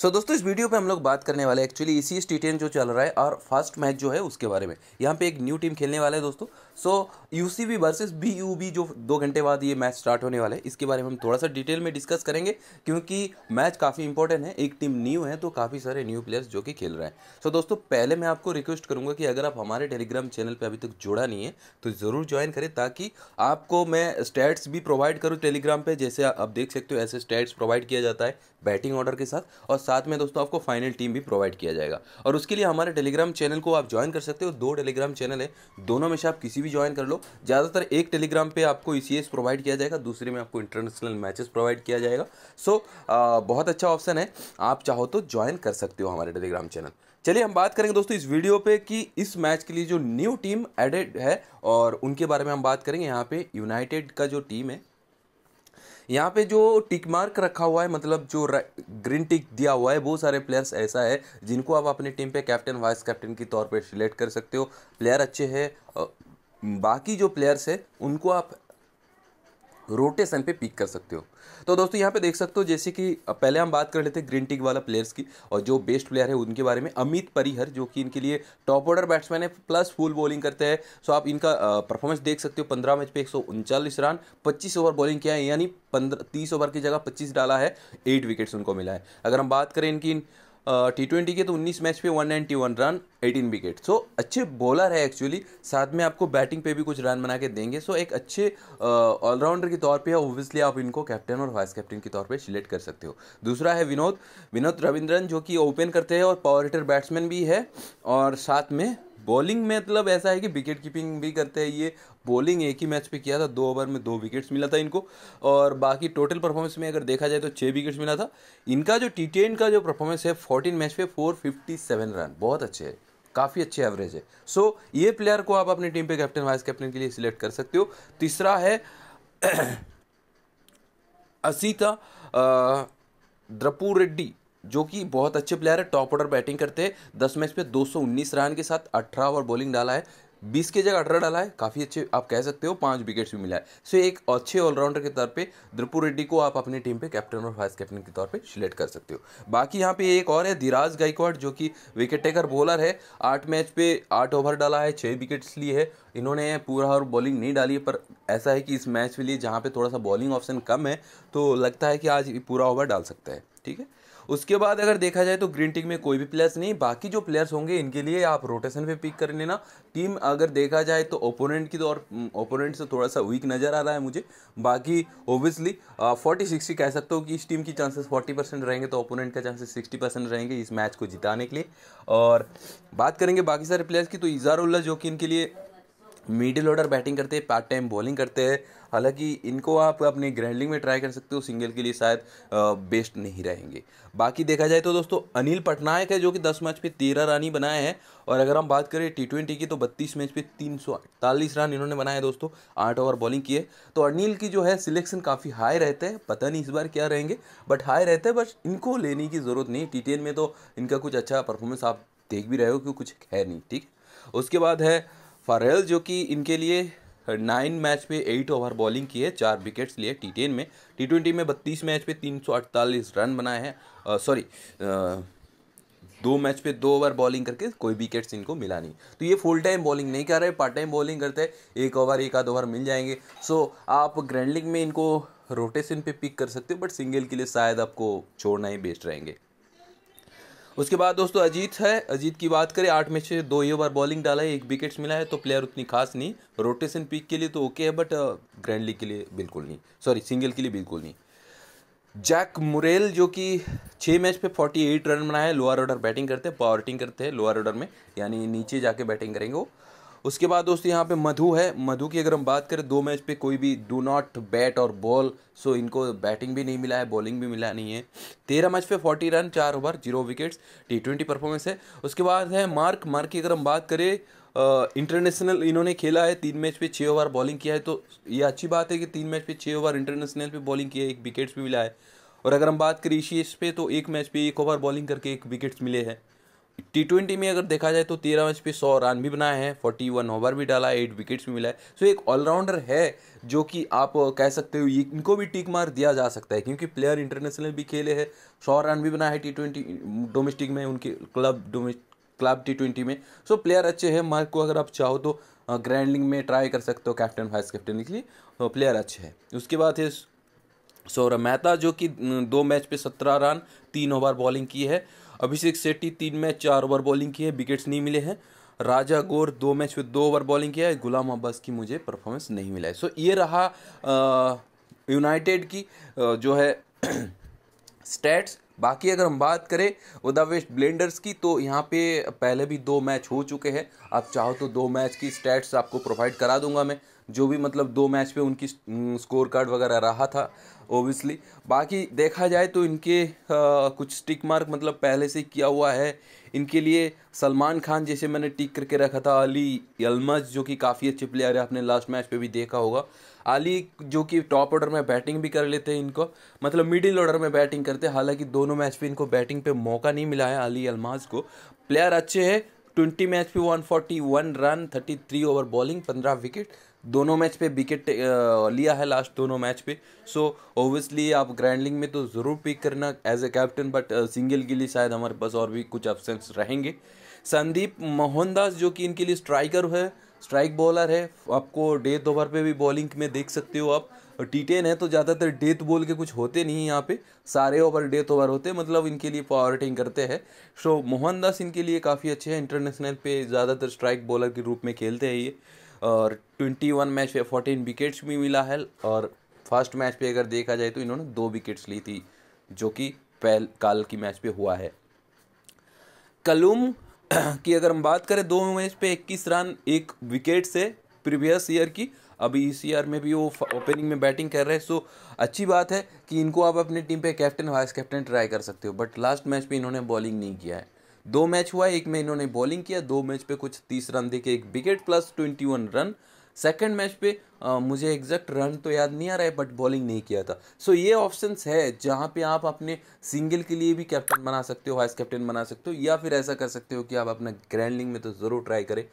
सो so, दोस्तों इस video पे हम लोग बात करने वाले एक्चुअली इसी टी जो चल रहा है और फर्स्ट मैच जो है उसके बारे में यहाँ पे एक न्यू टीम खेलने वाला है दोस्तों so U C B versus B U B जो दो घंटे बाद ये मैच स्टार्ट होने वाला है इसके बारे में हम थोड़ा सा डिटेल में डिस्कस करेंगे क्योंकि मैच काफ़ी इंपॉर्टेंट है एक टीम न्यू है तो काफ़ी सारे न्यू प्लेयर्स जो कि खेल रहे हैं सो so, दोस्तों पहले मैं आपको रिक्वेस्ट करूंगा कि अगर आप हमारे टेलीग्राम चैनल पर अभी तक जुड़ा नहीं है तो ज़रूर ज्वाइन करें ताकि आपको मैं स्टैट्स भी प्रोवाइड करूँ टेलीग्राम पर जैसे आप देख सकते हो ऐसे स्टैट्स प्रोवाइड किया जाता है बैटिंग ऑर्डर के साथ और साथ में दोस्तों आपको फाइनल टीम भी प्रोवाइड किया जाएगा और उसके लिए हमारे टेलीग्राम चैनल को आप ज्वाइन कर सकते हो दो टेलीग्राम चैनल है दोनों में से आप किसी भी भी ज्वाइन कर लो ज़्यादातर एक टेलीग्राम पे आपको ई e प्रोवाइड किया जाएगा दूसरे में आपको इंटरनेशनल मैचेस प्रोवाइड किया जाएगा सो so, बहुत अच्छा ऑप्शन है आप चाहो तो ज्वाइन कर सकते हो हमारे टेलीग्राम चैनल चलिए हम बात करेंगे दोस्तों इस वीडियो पे कि इस मैच के लिए जो न्यू टीम एडेड है और उनके बारे में हम बात करेंगे यहाँ पे यूनाइटेड का जो टीम है यहाँ पे जो टिक मार्क रखा हुआ है मतलब जो ग्रीन टिक दिया हुआ है वो सारे प्लेयर्स ऐसा है जिनको आप अपने टीम पे कैप्टन वाइस कैप्टन के तौर पे सिलेक्ट कर सकते हो प्लेयर अच्छे हैं बाकी जो प्लेयर्स है उनको आप रोटेशन पे पिक कर सकते हो तो दोस्तों यहाँ पे देख सकते हो जैसे कि पहले हम बात कर लेते हैं ग्रीन टिक वाला प्लेयर्स की और जो बेस्ट प्लेयर है उनके बारे में अमित परिहर जो कि इनके लिए टॉप ऑर्डर बैट्समैन है प्लस फुल बॉलिंग करते हैं सो आप इनका परफॉर्मेंस देख सकते हो पंद्रह मैच पे एक रन पच्चीस ओवर बॉलिंग किया है यानी पंद्रह तीस ओवर की जगह पच्चीस डाला है एट विकेट्स उनको मिला है अगर हम बात करें इनकी इन टी ट्वेंटी के तो 19 मैच पे 191 रन 18 विकेट सो so, अच्छे बॉलर है एक्चुअली साथ में आपको बैटिंग पे भी कुछ रन बना के देंगे सो so, एक अच्छे ऑलराउंडर के तौर पे ओब्वियसली आप इनको कैप्टन और वाइस कैप्टन के तौर पे सिलेक्ट कर सकते हो दूसरा है विनोद विनोद रविंद्रन जो कि ओपन करते हैं और पावर हिटर बैट्समैन भी है और साथ में बॉलिंग में मतलब ऐसा है कि विकेट कीपिंग भी करते हैं ये बॉलिंग एक ही मैच पे किया था दो ओवर में दो विकेट्स मिला था इनको और बाकी टोटल परफॉर्मेंस में अगर देखा जाए तो छः विकेट्स मिला था इनका जो टी टेन का जो परफॉर्मेंस है फोर्टीन मैच पे फोर फिफ्टी सेवन रन बहुत अच्छे है काफ़ी अच्छे एवरेज है सो so, ये प्लेयर को आप अपनी टीम पे कैप्टन वाइस कैप्टन के लिए सिलेक्ट कर सकते हो तीसरा है असीता द्रपू रेड्डी जो कि बहुत अच्छे प्लेयर है टॉप ऑर्डर बैटिंग करते हैं दस मैच पे 219 रन के साथ अठारह ओवर बॉलिंग डाला है बीस के जगह अठारह डाला है काफ़ी अच्छे आप कह सकते हो पाँच विकेट्स भी मिला है सो एक अच्छे ऑलराउंडर के तौर पे द्रिपुर रेड्डी को आप अपनी टीम पे कैप्टन और वाइस कैप्टन के तौर पे सिलेक्ट कर सकते हो बाकी यहाँ पे एक और है धीराज गायकवाड़ जो कि विकेट टेकर बॉलर है आठ मैच पे आठ ओवर डाला है छः विकेट्स लिए है इन्होंने पूरा और बॉलिंग नहीं डाली है पर ऐसा है कि इस मैच के लिए जहाँ पर थोड़ा सा बॉलिंग ऑप्शन कम है तो लगता है कि आज पूरा ओवर डाल सकता है ठीक है उसके बाद अगर देखा जाए तो ग्रीन टीम में कोई भी प्लेयर्स नहीं बाकी जो प्लेयर्स होंगे इनके लिए आप रोटेशन पे पिक कर लेना टीम अगर देखा जाए तो ओपोनेंट की तो और ओपोनेंट से थोड़ा सा वीक नज़र आ रहा है मुझे बाकी ओबियसली फोर्टी सिक्सटी कह सकते हो कि इस टीम की चांसेस फोर्टी परसेंट रहेंगे तो ओपोनेंट का चांसेस सिक्सटी परसेंट रहेंगे इस मैच को जिताने के लिए और बात करेंगे बाकी सारे प्लेयर्स की तो इजारुल्ला जो कि इनके लिए मिडिल ऑर्डर बैटिंग करते हैं पार्ट टाइम बॉलिंग करते हैं हालांकि इनको आप अपने ग्रैंडलिंग में ट्राई कर सकते हो सिंगल के लिए शायद बेस्ट नहीं रहेंगे बाकी देखा जाए तो दोस्तों अनिल पटनायक है जो कि दस मैच पे तेरह रन ही बनाए हैं और अगर हम बात करें टी ट्वेंटी की तो बत्तीस मैच पे तीन सौ अड़तालीस रन इन्होंने बनाए दोस्तों आठ ओवर बॉलिंग किए तो अनिल की जो है सिलेक्शन काफ़ी हाई रहते हैं पता नहीं इस बार क्या रहेंगे बट हाई रहते हैं बट इनको लेने की ज़रूरत नहीं टी टेन में तो इनका कुछ अच्छा परफॉर्मेंस आप देख भी रहे हो कि कुछ है नहीं ठीक उसके बाद है फारेल जो कि इनके लिए नाइन मैच पे एट ओवर बॉलिंग की है चार विकेट्स लिए टी टेन में टी ट्वेंटी में बत्तीस मैच पे तीन सौ अड़तालीस रन बनाए हैं सॉरी दो मैच पे दो ओवर बॉलिंग करके कोई विकेट्स इनको मिला नहीं तो ये फुल टाइम बॉलिंग नहीं कर रहे पार्ट टाइम बॉलिंग करते हैं एक ओवर एक आध ओवर मिल जाएंगे सो आप ग्रैंडलिंग में इनको रोटेशन पे पिक कर सकते हो बट सिंगल के लिए शायद आपको छोड़ना ही बेस्ट रहेंगे उसके बाद दोस्तों अजीत है अजीत की बात करें आठ में से दो ये बार बॉलिंग डाला है एक विकेट्स मिला है तो प्लेयर उतनी खास नहीं रोटेशन पिक के लिए तो ओके है बट ग्रैंड लीग के लिए बिल्कुल नहीं सॉरी सिंगल के लिए बिल्कुल नहीं जैक मुरेल जो कि छः मैच पे 48 रन बनाए लोअर ऑर्डर बैटिंग करते हैं पावर करते हैं लोअर ऑर्डर में यानी नीचे जाके बैटिंग करेंगे वो उसके बाद दोस्तों यहाँ पे मधु है मधु की अगर हम बात करें दो मैच पे कोई भी डू नॉट बैट और बॉल सो इनको बैटिंग भी नहीं मिला है बॉलिंग भी मिला नहीं है तेरह मैच पे फोर्टी रन चार over zero wickets T twenty performance है उसके बाद है मार्क मार्क की अगर हम बात करें इंटरनेशनल इन्होंने खेला है तीन मैच पे छः ओवर बॉलिंग किया है तो ये अच्छी बात है कि तीन मैच पे छः ओवर इंटरनेशनल पे बॉलिंग की है एक विकेट्स भी मिला है और अगर हम बात करें ईशीएस पे तो एक मैच पे एक ओवर बॉलिंग करके एक विकेट्स मिले हैं टी ट्वेंटी में अगर देखा जाए तो तेरह मैच पे सौ रन भी बनाए हैं फोर्टी वन ओवर भी डाला एट विकेट्स भी मिला है सो एक ऑलराउंडर है जो कि आप कह सकते हो ये इनको भी टिक मार दिया जा सकता है क्योंकि प्लेयर इंटरनेशनल भी खेले हैं सौ रन भी बनाए हैं टी ट्वेंटी डोमेस्टिक में उनके क्लब क्लब टी ट्वेंटी में सो प्लेयर अच्छे हैं मार्क को अगर आप चाहो तो ग्रैंड में ट्राई कर सकते हो कैप्टन वाइस कैप्टन के लिए तो प्लेयर अच्छे हैं उसके बाद है सौरभ मेहता जो कि दो मैच पे सत्रह रन तीन ओवर बॉलिंग की है अभिषेक सेट्टी तीन मैच चार ओवर बॉलिंग की है विकेट्स नहीं मिले हैं राजा गोर दो मैच में दो ओवर बॉलिंग किया है गुलाम अब्बास की मुझे परफॉर्मेंस नहीं मिला है सो ये रहा यूनाइटेड की आ, जो है स्टैट्स बाकी अगर हम बात करें ओदा वेस्ट ब्लेंडर्स की तो यहाँ पे पहले भी दो मैच हो चुके हैं आप चाहो तो दो मैच की स्टैट्स आपको प्रोवाइड करा दूंगा मैं जो भी मतलब दो मैच पे उनकी स्कोर कार्ड वगैरह रहा था ओबियसली बाकी देखा जाए तो इनके आ, कुछ टिक मार्क मतलब पहले से किया हुआ है इनके लिए सलमान खान जैसे मैंने टिक करके रखा था अली यलमज जो कि काफ़ी अच्छे प्लेयर है आपने लास्ट मैच पे भी देखा होगा अली जो कि टॉप ऑर्डर में बैटिंग भी कर लेते हैं इनको मतलब मिडिल ऑर्डर में बैटिंग करते हैं हालांकि दोनों मैच पे इनको बैटिंग पे मौका नहीं मिला है अली अलमाज को प्लेयर अच्छे हैं ट्वेंटी मैच पे one run three over bowling पंद्रह विकेट दोनों मैच पे विकेट लिया है लास्ट दोनों मैच पे सो so, ओबियसली आप ग्रैंडलिंग में तो ज़रूर पिक करना as a captain but single के लिए शायद हमारे पास और भी कुछ ऑप्शंस रहेंगे संदीप मोहनदास जो कि इनके लिए स्ट्राइकर है स्ट्राइक बॉलर है आपको डेथ ओवर पे भी बॉलिंग में देख सकते हो आप टी टेन है तो ज़्यादातर डेथ बॉल के कुछ होते नहीं यहाँ पे सारे ओवर डेथ ओवर होते हैं मतलब इनके लिए पावरटिंग करते हैं सो मोहनदास इनके लिए काफ़ी अच्छे हैं इंटरनेशनल पे ज़्यादातर स्ट्राइक बॉलर के रूप में खेलते हैं ये और ट्वेंटी वन मैच पे फोर्टीन विकेट्स भी मिला है और फर्स्ट मैच पे अगर देखा जाए तो इन्होंने दो विकेट्स ली थी जो कि पहल काल की मैच पे हुआ है कलूम की अगर हम बात करें दो मैच पे इक्कीस रन एक विकेट से प्रीवियस ईयर की अभी इस ईयर में भी वो ओपनिंग में बैटिंग कर रहे हैं सो अच्छी बात है कि इनको आप अपनी टीम पे कैप्टन वाइस कैप्टन ट्राई कर सकते हो बट लास्ट मैच पे इन्होंने बॉलिंग नहीं किया है दो मैच हुआ एक में इन्होंने बॉलिंग किया दो मैच पे कुछ तीस रन देखे एक wicket plus twenty one run second match पे आ, मुझे एग्जैक्ट रन तो याद नहीं आ रहा है बट बॉलिंग नहीं किया था सो so, ये ऑप्शन है जहाँ पे आप अपने सिंगल के लिए भी कैप्टन बना सकते हो वाइस कैप्टन बना सकते हो या फिर ऐसा कर सकते हो कि आप अपना ग्रैंडलिंग में तो ज़रूर ट्राई करें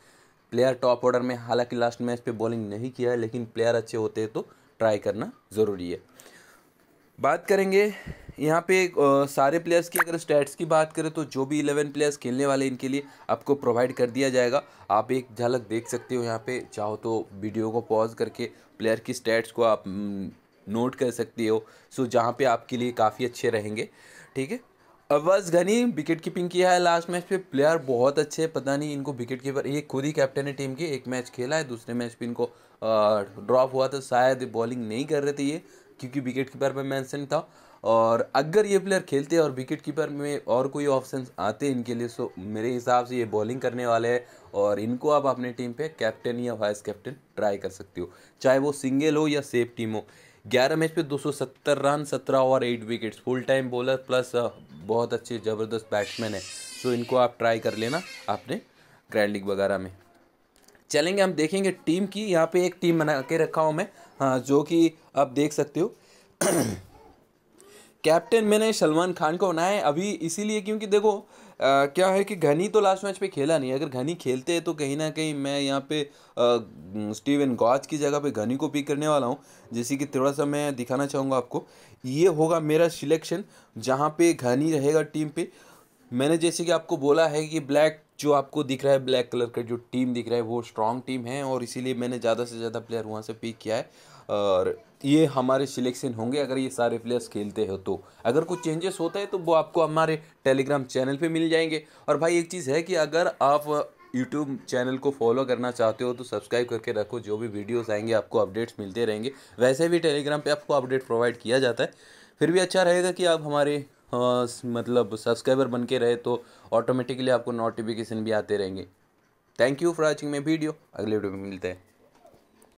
प्लेयर टॉप ऑर्डर में हालांकि लास्ट मैच पे बॉलिंग नहीं किया है लेकिन प्लेयर अच्छे होते हैं तो ट्राई करना ज़रूरी है बात करेंगे यहाँ पे आ, सारे प्लेयर्स की अगर स्टैट्स की बात करें तो जो भी इलेवन प्लेयर्स खेलने वाले इनके लिए आपको प्रोवाइड कर दिया जाएगा आप एक झलक देख सकते हो यहाँ पे चाहो तो वीडियो को पॉज करके प्लेयर की स्टैट्स को आप नोट कर सकते हो सो जहाँ पे आपके लिए काफ़ी अच्छे रहेंगे ठीक है अवस घनी विकेट कीपिंग किया है लास्ट मैच पे प्लेयर बहुत अच्छे पता नहीं इनको विकेट कीपर ये खुद ही कैप्टन है टीम के एक मैच खेला है दूसरे मैच पे इनको ड्रॉप हुआ था शायद बॉलिंग नहीं कर रहे थे ये क्योंकि विकेट कीपर पर मैंसन था और अगर ये प्लेयर खेलते और विकेट कीपर में और कोई ऑप्शन आते इनके लिए सो मेरे हिसाब से ये बॉलिंग करने वाले हैं और इनको आप अपने टीम पे कैप्टन या वाइस कैप्टन ट्राई कर सकते हो चाहे वो सिंगल हो या सेफ टीम हो ग्यारह मैच पे 270 run 17 over 8 wickets full time bowler plus बहुत अच्छे ज़बरदस्त बैट्समैन है सो इनको आप ट्राई कर लेना अपने ग्रैंड लीग वगैरह में चलेंगे हम देखेंगे टीम की यहाँ पे एक टीम बना के रखा हूँ मैं हाँ जो कि आप देख सकते हो कैप्टन मैंने सलमान खान को बनाया है अभी इसीलिए क्योंकि देखो आ, क्या है कि घनी तो लास्ट मैच पे खेला नहीं अगर घनी खेलते हैं तो कहीं ना कहीं मैं यहाँ पे स्टीवन गॉज की जगह पे घनी को पिक करने वाला हूँ जैसे कि थोड़ा सा मैं दिखाना चाहूँगा आपको ये होगा मेरा सिलेक्शन जहाँ पे घनी रहेगा टीम पे मैंने जैसे कि आपको बोला है कि ब्लैक जो आपको दिख रहा है ब्लैक कलर का जो टीम दिख रहा है वो स्ट्रॉन्ग टीम है और इसीलिए मैंने ज़्यादा से ज़्यादा प्लेयर वहाँ से पिक किया है और ये हमारे सिलेक्शन होंगे अगर ये सारे प्लेयर्स खेलते हो तो अगर कुछ चेंजेस होता है तो वो आपको हमारे टेलीग्राम चैनल पे मिल जाएंगे और भाई एक चीज़ है कि अगर आप यूट्यूब चैनल को फॉलो करना चाहते हो तो सब्सक्राइब करके रखो जो भी वीडियोस आएंगे आपको अपडेट्स मिलते रहेंगे वैसे भी टेलीग्राम पे आपको अपडेट प्रोवाइड किया जाता है फिर भी अच्छा रहेगा कि आप हमारे मतलब सब्सक्राइबर बन के रहे तो ऑटोमेटिकली आपको नोटिफिकेशन भी आते रहेंगे thank you for watching my video अगले वीडियो में मिलते हैं